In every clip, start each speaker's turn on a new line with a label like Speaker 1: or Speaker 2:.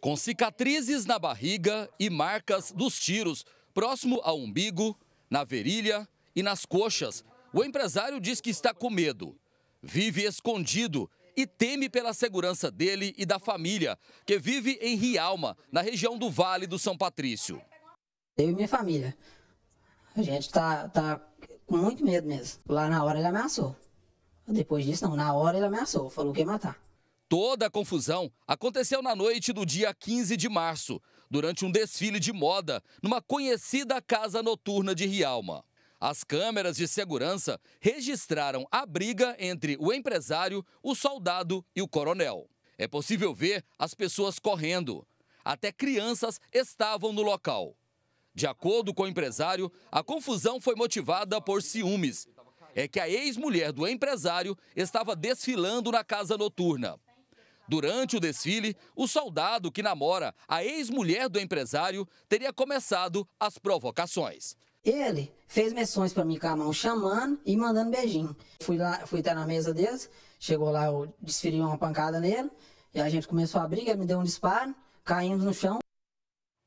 Speaker 1: Com cicatrizes na barriga e marcas dos tiros, próximo ao umbigo, na virilha e nas coxas, o empresário diz que está com medo. Vive escondido e teme pela segurança dele e da família, que vive em Rialma, na região do Vale do São Patrício.
Speaker 2: Eu e minha família. A gente está tá com muito medo mesmo. Lá na hora ele ameaçou. Depois disso, não. Na hora ele ameaçou, falou que ia matar.
Speaker 1: Toda a confusão aconteceu na noite do dia 15 de março, durante um desfile de moda numa conhecida casa noturna de Rialma. As câmeras de segurança registraram a briga entre o empresário, o soldado e o coronel. É possível ver as pessoas correndo. Até crianças estavam no local. De acordo com o empresário, a confusão foi motivada por ciúmes. É que a ex-mulher do empresário estava desfilando na casa noturna. Durante o desfile, o soldado que namora a ex-mulher do empresário teria começado as provocações.
Speaker 2: Ele fez menções para mim com a mão chamando e mandando beijinho. Fui lá, fui até na mesa deles, chegou lá, eu desferi uma pancada nele e a gente começou a briga, me deu um disparo, caindo no chão.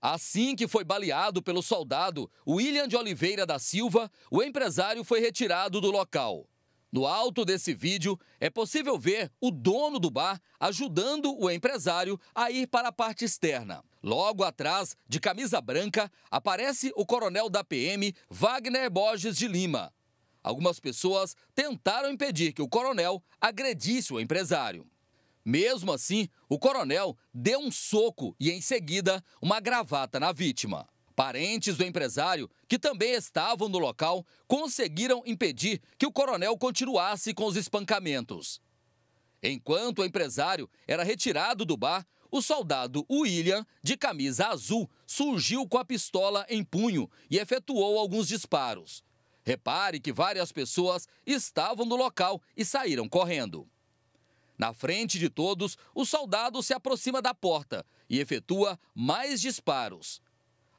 Speaker 1: Assim que foi baleado pelo soldado William de Oliveira da Silva, o empresário foi retirado do local. No alto desse vídeo, é possível ver o dono do bar ajudando o empresário a ir para a parte externa. Logo atrás, de camisa branca, aparece o coronel da PM, Wagner Borges de Lima. Algumas pessoas tentaram impedir que o coronel agredisse o empresário. Mesmo assim, o coronel deu um soco e, em seguida, uma gravata na vítima. Parentes do empresário, que também estavam no local, conseguiram impedir que o coronel continuasse com os espancamentos. Enquanto o empresário era retirado do bar, o soldado William, de camisa azul, surgiu com a pistola em punho e efetuou alguns disparos. Repare que várias pessoas estavam no local e saíram correndo. Na frente de todos, o soldado se aproxima da porta e efetua mais disparos.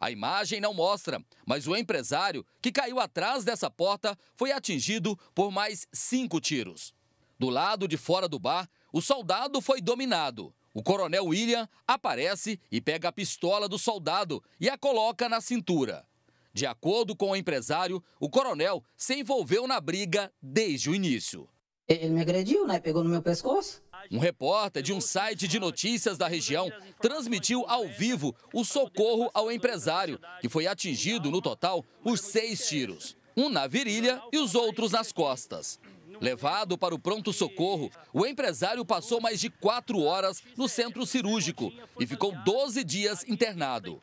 Speaker 1: A imagem não mostra, mas o empresário que caiu atrás dessa porta foi atingido por mais cinco tiros. Do lado de fora do bar, o soldado foi dominado. O coronel William aparece e pega a pistola do soldado e a coloca na cintura. De acordo com o empresário, o coronel se envolveu na briga desde o início.
Speaker 2: Ele me agrediu, né? Pegou no meu pescoço.
Speaker 1: Um repórter de um site de notícias da região transmitiu ao vivo o socorro ao empresário, que foi atingido no total por seis tiros, um na virilha e os outros nas costas. Levado para o pronto-socorro, o empresário passou mais de quatro horas no centro cirúrgico e ficou 12 dias internado.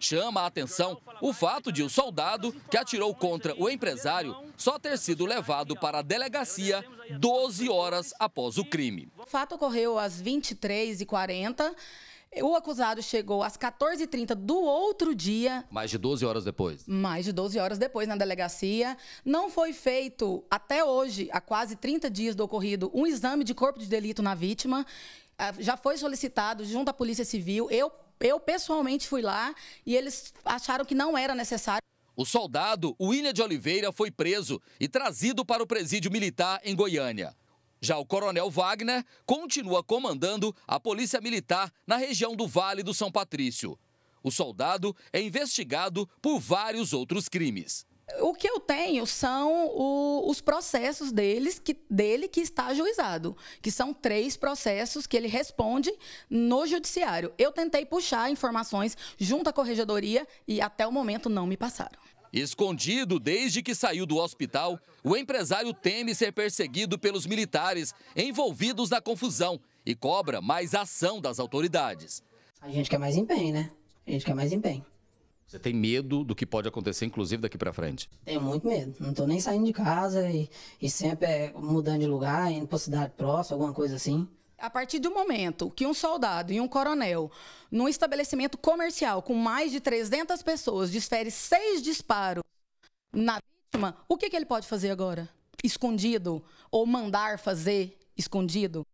Speaker 1: Chama a atenção o fato de o soldado que atirou contra o empresário só ter sido levado para a delegacia 12 horas após o crime.
Speaker 3: O fato ocorreu às 23h40. O acusado chegou às 14h30 do outro dia.
Speaker 1: Mais de 12 horas depois.
Speaker 3: Mais de 12 horas depois na delegacia. Não foi feito, até hoje, há quase 30 dias do ocorrido, um exame de corpo de delito na vítima. Ah, já foi solicitado junto à Polícia Civil. Eu eu pessoalmente fui lá e eles acharam que não era necessário.
Speaker 1: O soldado William de Oliveira foi preso e trazido para o presídio militar em Goiânia. Já o coronel Wagner continua comandando a Polícia Militar na região do Vale do São Patrício. O soldado é investigado por vários outros crimes
Speaker 3: o que eu tenho são o, os processos deles que, dele que está ajuizado, que são três processos que ele responde no judiciário. Eu tentei puxar informações junto à corregedoria e até o momento não me passaram.
Speaker 1: Escondido desde que saiu do hospital, o empresário teme ser perseguido pelos militares envolvidos na confusão e cobra mais ação das autoridades.
Speaker 2: A gente quer é mais empenho, né? A gente quer é mais empenho.
Speaker 1: Você tem medo do que pode acontecer, inclusive daqui para frente?
Speaker 2: Tenho muito medo. Não estou nem saindo de casa e, e sempre é mudando de lugar, indo para cidade próxima, alguma coisa assim. A partir do momento que um soldado
Speaker 3: e um coronel, num estabelecimento comercial com mais de 300 pessoas, desfere seis disparos na vítima, o que, que ele pode fazer agora? Escondido? Ou mandar fazer escondido?